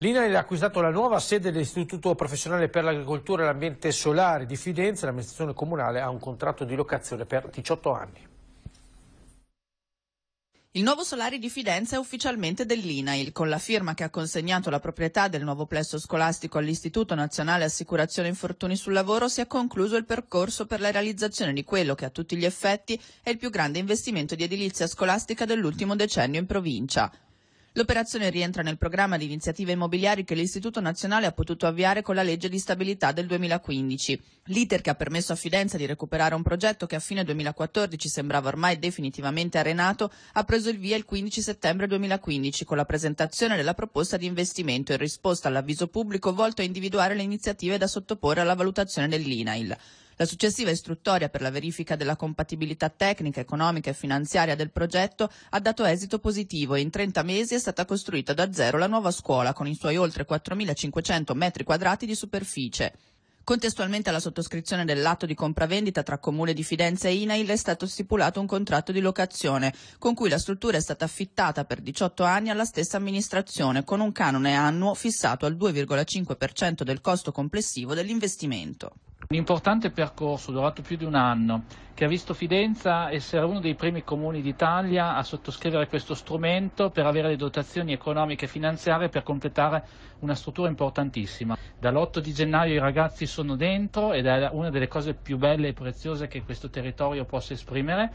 L'INAIL ha acquistato la nuova sede dell'Istituto Professionale per l'Agricoltura e l'Ambiente Solare di Fidenza. L'amministrazione comunale ha un contratto di locazione per 18 anni. Il nuovo solare di Fidenza è ufficialmente dell'INAIL, con la firma che ha consegnato la proprietà del nuovo plesso scolastico all'Istituto Nazionale Assicurazione Infortuni sul Lavoro si è concluso il percorso per la realizzazione di quello che a tutti gli effetti è il più grande investimento di edilizia scolastica dell'ultimo decennio in provincia. L'operazione rientra nel programma di iniziative immobiliari che l'Istituto Nazionale ha potuto avviare con la legge di stabilità del 2015. L'iter che ha permesso a Fidenza di recuperare un progetto che a fine 2014 sembrava ormai definitivamente arenato ha preso il via il 15 settembre 2015 con la presentazione della proposta di investimento in risposta all'avviso pubblico volto a individuare le iniziative da sottoporre alla valutazione dell'INAIL. La successiva istruttoria per la verifica della compatibilità tecnica, economica e finanziaria del progetto ha dato esito positivo e in 30 mesi è stata costruita da zero la nuova scuola con i suoi oltre 4.500 metri quadrati di superficie. Contestualmente alla sottoscrizione dell'atto di compravendita tra Comune di Fidenza e Inail è stato stipulato un contratto di locazione con cui la struttura è stata affittata per 18 anni alla stessa amministrazione con un canone annuo fissato al 2,5% del costo complessivo dell'investimento. Un importante percorso durato più di un anno che ha visto Fidenza essere uno dei primi comuni d'Italia a sottoscrivere questo strumento per avere le dotazioni economiche e finanziarie per completare una struttura importantissima. Dall'8 di gennaio i ragazzi sono dentro ed è una delle cose più belle e preziose che questo territorio possa esprimere.